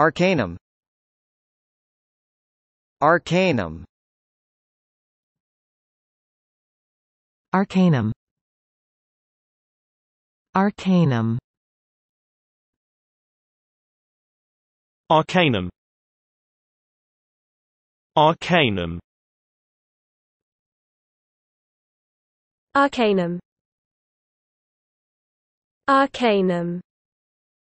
Arcanum Arcanum Arcanum Arcanum Arcanum Arcanum Arcanum Arcanum